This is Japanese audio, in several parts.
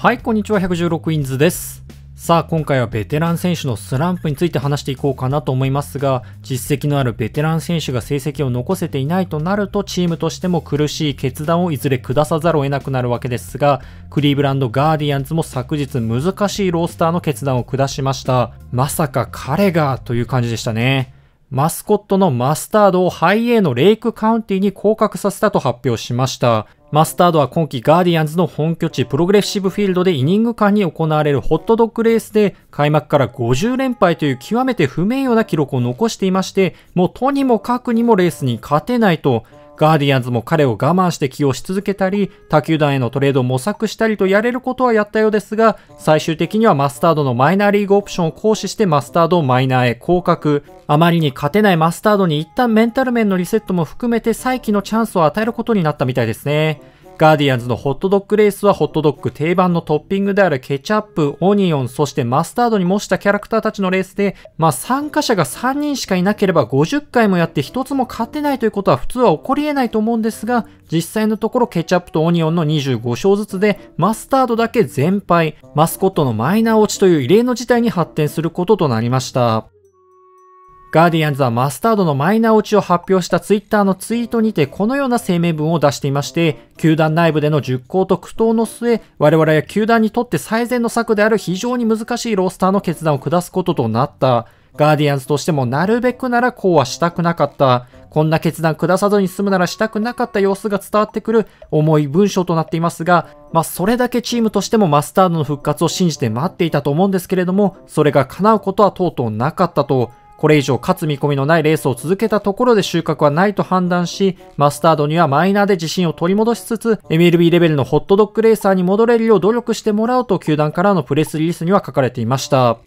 はい、こんにちは。116インズです。さあ、今回はベテラン選手のスランプについて話していこうかなと思いますが、実績のあるベテラン選手が成績を残せていないとなると、チームとしても苦しい決断をいずれ下さざるを得なくなるわけですが、クリーブランド・ガーディアンズも昨日難しいロースターの決断を下しました。まさか彼がという感じでしたね。マスコットのマスタードをハイエーのレイクカウンティに降格させたと発表しました。マスタードは今季ガーディアンズの本拠地プログレッシブフィールドでイニング間に行われるホットドッグレースで開幕から50連敗という極めて不名誉な記録を残していましてもうとにもかくにもレースに勝てないとガーディアンズも彼を我慢して起用し続けたり、他球団へのトレードを模索したりとやれることはやったようですが、最終的にはマスタードのマイナーリーグオプションを行使してマスタードをマイナーへ降格。あまりに勝てないマスタードに一旦メンタル面のリセットも含めて再起のチャンスを与えることになったみたいですね。ガーディアンズのホットドッグレースはホットドッグ定番のトッピングであるケチャップ、オニオン、そしてマスタードに模したキャラクターたちのレースで、まあ参加者が3人しかいなければ50回もやって1つも勝てないということは普通は起こり得ないと思うんですが、実際のところケチャップとオニオンの25勝ずつで、マスタードだけ全敗、マスコットのマイナー落ちという異例の事態に発展することとなりました。ガーディアンズはマスタードのマイナー落ちを発表したツイッターのツイートにてこのような声明文を出していまして、球団内部での熟考と苦闘の末、我々は球団にとって最善の策である非常に難しいロースターの決断を下すこととなった。ガーディアンズとしてもなるべくならこうはしたくなかった。こんな決断下さずに済むならしたくなかった様子が伝わってくる重い文章となっていますが、まあそれだけチームとしてもマスタードの復活を信じて待っていたと思うんですけれども、それが叶うことはとうとうなかったと。これ以上勝つ見込みのないレースを続けたところで収穫はないと判断し、マスタードにはマイナーで自信を取り戻しつつ、MLB レベルのホットドッグレーサーに戻れるよう努力してもらおうと球団からのプレスリリースには書かれていました。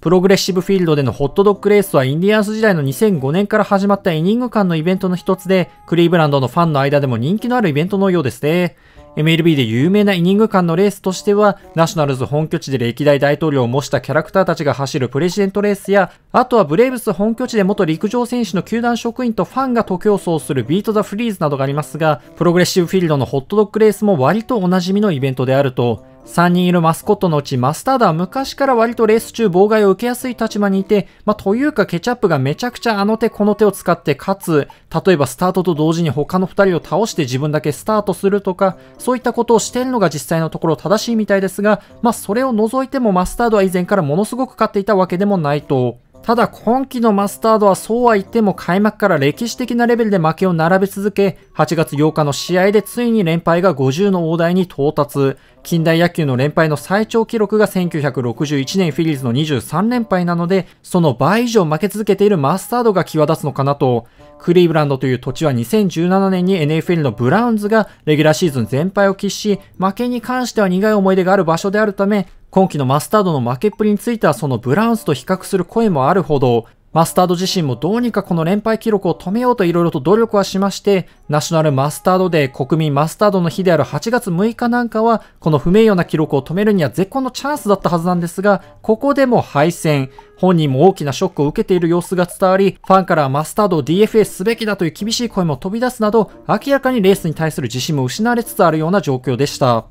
プログレッシブフィールドでのホットドッグレースはインディアンス時代の2005年から始まったイニング間のイベントの一つで、クリーブランドのファンの間でも人気のあるイベントのようですね。MLB で有名なイニング間のレースとしては、ナショナルズ本拠地で歴代大統領を模したキャラクターたちが走るプレジデントレースや、あとはブレーブス本拠地で元陸上選手の球団職員とファンが徒競走するビート・ザ・フリーズなどがありますが、プログレッシブフィールドのホットドッグレースも割とおなじみのイベントであると、3人いるマスコットのうちマスタードは昔から割とレース中妨害を受けやすい立場にいて、まあ、というかケチャップがめちゃくちゃあの手この手を使って、かつ、例えばスタートと同時に他の2人を倒して自分だけスタートするとか、そういったことをしてるのが実際のところ正しいみたいですが、まあ、それを除いてもマスタードは以前からものすごく勝っていたわけでもないと。ただ今季のマスタードはそうは言っても開幕から歴史的なレベルで負けを並べ続け、8月8日の試合でついに連敗が50の大台に到達。近代野球の連敗の最長記録が1961年フィリーズの23連敗なので、その倍以上負け続けているマスタードが際立つのかなと。クリーブランドという土地は2017年に NFL のブラウンズがレギュラーシーズン全敗を喫し、負けに関しては苦い思い出がある場所であるため、今季のマスタードの負けっぷりについてはそのブラウンスと比較する声もあるほど、マスタード自身もどうにかこの連敗記録を止めようといろいろと努力はしまして、ナショナルマスタードで国民マスタードの日である8月6日なんかは、この不名誉な記録を止めるには絶好のチャンスだったはずなんですが、ここでも敗戦。本人も大きなショックを受けている様子が伝わり、ファンからはマスタードを DFA すべきだという厳しい声も飛び出すなど、明らかにレースに対する自信も失われつつあるような状況でした。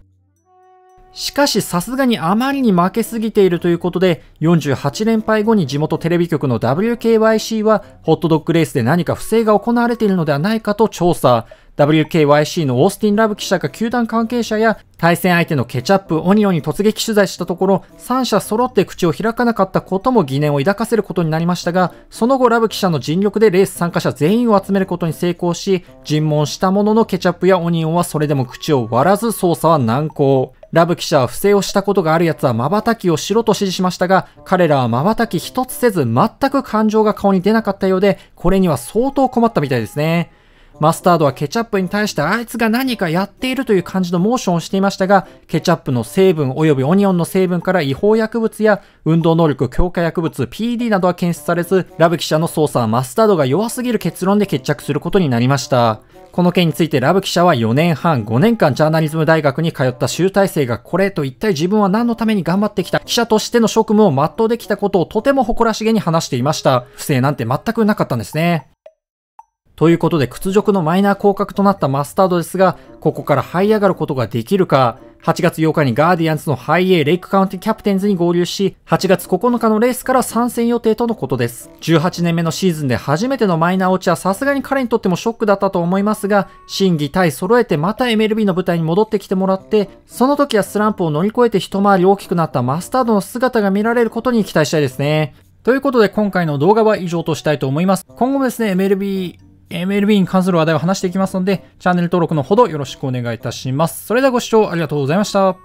しかしさすがにあまりに負けすぎているということで、48連敗後に地元テレビ局の WKYC は、ホットドッグレースで何か不正が行われているのではないかと調査。WKYC のオースティン・ラブ記者が球団関係者や対戦相手のケチャップ、オニオに突撃取材したところ、3社揃って口を開かなかったことも疑念を抱かせることになりましたが、その後ラブ記者の尽力でレース参加者全員を集めることに成功し、尋問したもののケチャップやオニオンはそれでも口を割らず捜査は難航。ラブ記者は不正をしたことがある奴は瞬きをしろと指示しましたが、彼らは瞬き一つせず全く感情が顔に出なかったようで、これには相当困ったみたいですね。マスタードはケチャップに対してあいつが何かやっているという感じのモーションをしていましたが、ケチャップの成分及びオニオンの成分から違法薬物や運動能力強化薬物 PD などは検出されず、ラブ記者の捜査はマスタードが弱すぎる結論で決着することになりました。この件についてラブ記者は4年半、5年間ジャーナリズム大学に通った集大成がこれと一体自分は何のために頑張ってきた記者としての職務を全うできたことをとても誇らしげに話していました。不正なんて全くなかったんですね。ということで屈辱のマイナー降格となったマスタードですが、ここから這い上がることができるか、8月8日にガーディアンズのハイエーレイクカウンティキャプテンズに合流し、8月9日のレースから参戦予定とのことです。18年目のシーズンで初めてのマイナー落ちはさすがに彼にとってもショックだったと思いますが、審議対揃えてまた MLB の舞台に戻ってきてもらって、その時はスランプを乗り越えて一回り大きくなったマスタードの姿が見られることに期待したいですね。ということで今回の動画は以上としたいと思います。今後もですね、MLB MLB に関する話題を話していきますので、チャンネル登録のほどよろしくお願いいたします。それではご視聴ありがとうございました。